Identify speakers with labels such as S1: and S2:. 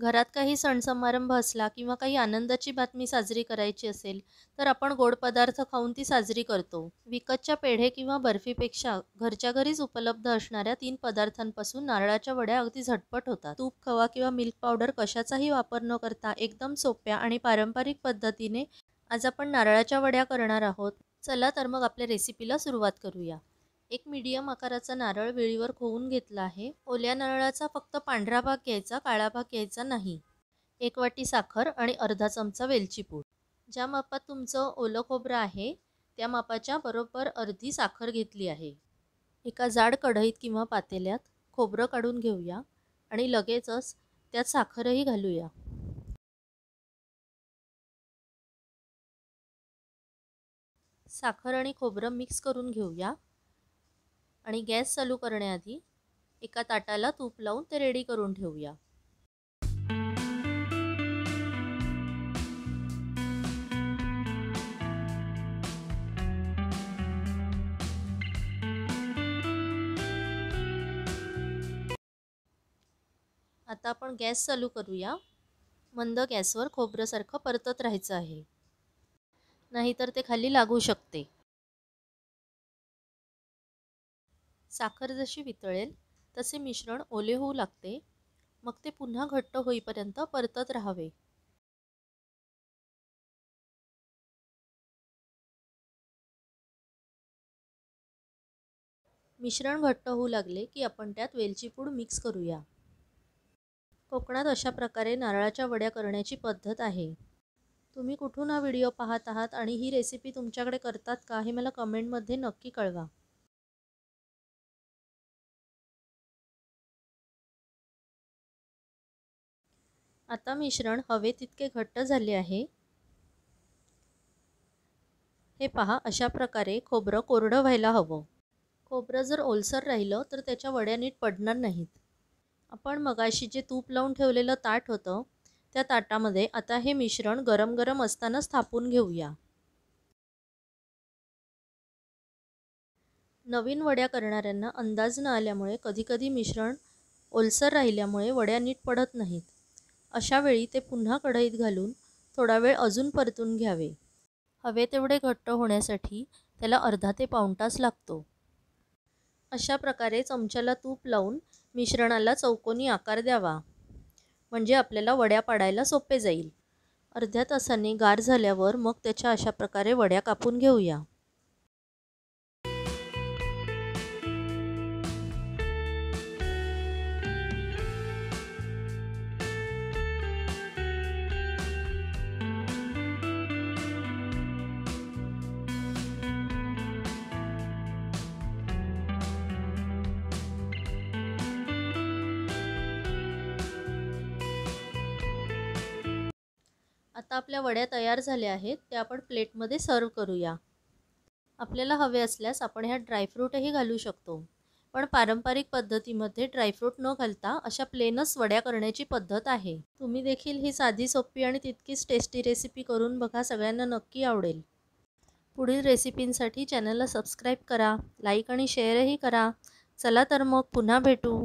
S1: घरात काही सण समारंभ असला किंवा काही आनंदाची बातमी साजरी करायची असेल तर आपण गोड पदार्थ खाऊन ती साजरी करतो विकतच्या पेढे किंवा बर्फीपेक्षा घरच्या घरीच उपलब्ध असणाऱ्या तीन पदार्थांपासून नारळाच्या वड्या अगदी झटपट होतात तूप खवा किंवा मिल्क पावडर कशाचाही वापर न करता एकदम सोप्या आणि पारंपरिक पद्धतीने आज आपण नारळाच्या वड्या करणार आहोत चला तर मग आपल्या रेसिपीला सुरुवात करूया एक मीडियम आकाराचा नारळ वेळीवर खोवून घेतला आहे ओल्या नारळाचा फक्त पांढरा भाग घ्यायचा काळा भाग घ्यायचा नाही एक वाटी साखर आणि अर्धा चमचा वेलची पूड ज्या मापात तुमचं ओलं खोबरं आहे त्या मापाच्या बरोबर अर्धी साखर घेतली आहे एका जाड कढईत किंवा पातेल्यात खोबरं काढून घेऊया आणि लगेचच त्यात साखरही घालूया साखर आणि खोबरं मिक्स करून घेऊया आणि गॅस चालू करण्याआधी एका ताटाला तूप लावून ते रेडी करून ठेवूया आता आपण गॅस चालू करूया मंद गॅसवर खोबरंसारखं परतत राहायचं आहे नाहीतर ते खाली लागू शकते साखर जशी वितळेल तसे मिश्रण ओले होऊ लागते मग ते पुन्हा घट्ट होईपर्यंत परतत राहावे मिश्रण घट्ट होऊ लागले की आपण त्यात वेलची पूड मिक्स करूया कोकणात अशा प्रकारे नारळाच्या वड्या करण्याची पद्धत आहे तुम्ही कुठून हा व्हिडिओ पाहत आहात आणि ही रेसिपी तुमच्याकडे करतात का हे मला कमेंटमध्ये नक्की कळवा आता मिश्रण हवे तितके घट्ट झाले आहे हे पहा अशा प्रकारे खोबरं कोरडं व्हायला हवं खोबरं जर ओलसर राहिलं तर त्याच्या वड्या नीट पडणार नाहीत आपण मगाशी जे तूप लावून ठेवलेलं ताट होतं त्या ताटामध्ये आता हे मिश्रण गरम गरम असतानाच थापून घेऊया नवीन वड्या करणाऱ्यांना अंदाज न आल्यामुळे कधीकधी मिश्रण ओलसर राहिल्यामुळे वड्या नीट पडत नाहीत अशावेळी ते पुन्हा कढईत घालून थोडा वेळ अजून परतून घ्यावे हवे तेवढे घट्ट होण्यासाठी त्याला अर्धा ते पाऊण तास लागतो अशा प्रकारे चमच्याला तूप लावून मिश्रणाला चौकोनी आकार द्यावा म्हणजे आपल्याला वड्या पाडायला सोपे जाईल अर्ध्या तासाने गार झाल्यावर मग त्याच्या अशा प्रकारे वड्या कापून घेऊया आता आपल्या वड्या तयार झाल्या आहेत त्या आपण प्लेटमध्ये सर्व करूया आपल्याला हवे असल्यास आपण ह्या ड्रायफ्रूटही घालू शकतो पण पारंपरिक पद्धतीमध्ये ड्रायफ्रूट न घालता अशा प्लेनच वड्या करण्याची पद्धत आहे तुम्ही देखील ही साधी सोपी आणि तितकीच टेस्टी रेसिपी करून बघा सगळ्यांना नक्की आवडेल पुढील रेसिपींसाठी चॅनलला सबस्क्राईब करा लाईक आणि शेअरही करा चला तर मग पुन्हा भेटू